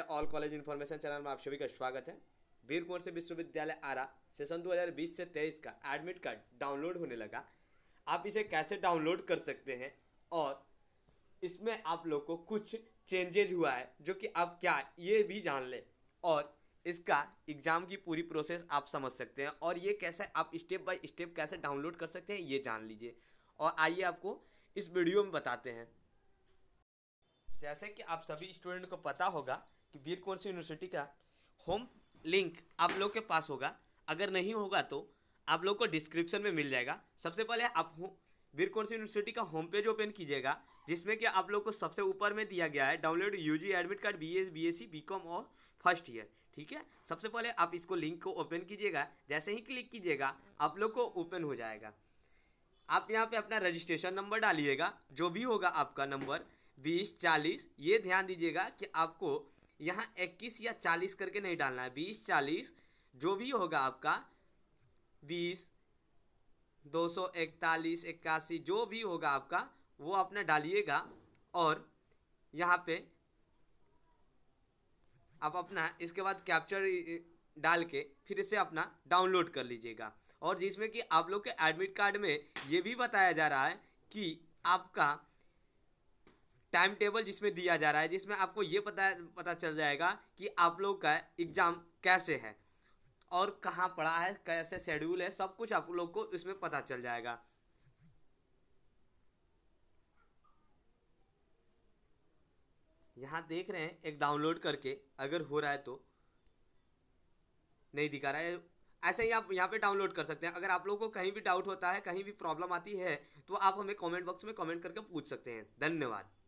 all college information channel में आप सभी का स्वागत है वीर कुंवर से विश्वविद्यालय आरा सेशन 2020 से 23 का एडमिट कार्ड डाउनलोड होने लगा आप इसे कैसे डाउनलोड कर सकते हैं और इसमें आप लोग को कुछ चेंजेज हुआ है जो कि आप क्या ये भी जान लें और इसका एग्ज़ाम की पूरी प्रोसेस आप समझ सकते हैं और ये कैसे आप स्टेप बाई स्टेप कैसे डाउनलोड कर सकते हैं ये जान लीजिए और आइए आपको इस वीडियो में बताते हैं जैसे कि आप सभी स्टूडेंट को पता होगा कि वीर कौन सी यूनिवर्सिटी का होम लिंक आप लोग के पास होगा अगर नहीं होगा तो आप लोग को डिस्क्रिप्शन में मिल जाएगा सबसे पहले आप वीर कौन सी यूनिवर्सिटी का होम पेज ओपन कीजिएगा जिसमें कि आप लोग को सबसे ऊपर में दिया गया है download UG admit card B S B S C B com और फर्स्ट ईयर ठीक है सबसे पहले आप इसको लिंक को ओपन कीजिएगा जैसे ही क्लिक कीजिएगा आप लोग को ओपन हो जाएगा आप यहाँ पे अपना रजिस्ट्रेशन नंबर डालिएगा जो भी होगा आपका नंबर बीस चालीस ये ध्यान दीजिएगा कि आपको यहाँ इक्कीस या चालीस करके नहीं डालना है बीस चालीस जो भी होगा आपका बीस दो सौ इकतालीस इक्यासी जो भी होगा आपका वो आपने डालिएगा और यहाँ पे आप अपना इसके बाद कैप्चर डाल के फिर इसे अपना डाउनलोड कर लीजिएगा और जिसमें कि आप लोग के एडमिट कार्ड में ये भी बताया जा रहा है कि आपका टाइम टेबल जिसमें दिया जा रहा है जिसमें आपको ये पता पता चल जाएगा कि आप लोग का एग्ज़ाम कैसे है और कहाँ पड़ा है कैसे शेड्यूल है सब कुछ आप लोग को इसमें पता चल जाएगा यहाँ देख रहे हैं एक डाउनलोड करके अगर हो रहा है तो नहीं दिखा रहा है ऐसे ही आप यहाँ पे डाउनलोड कर सकते हैं अगर आप लोगों को कहीं भी डाउट होता है कहीं भी प्रॉब्लम आती है तो आप हमें कमेंट बॉक्स में कमेंट करके पूछ सकते हैं धन्यवाद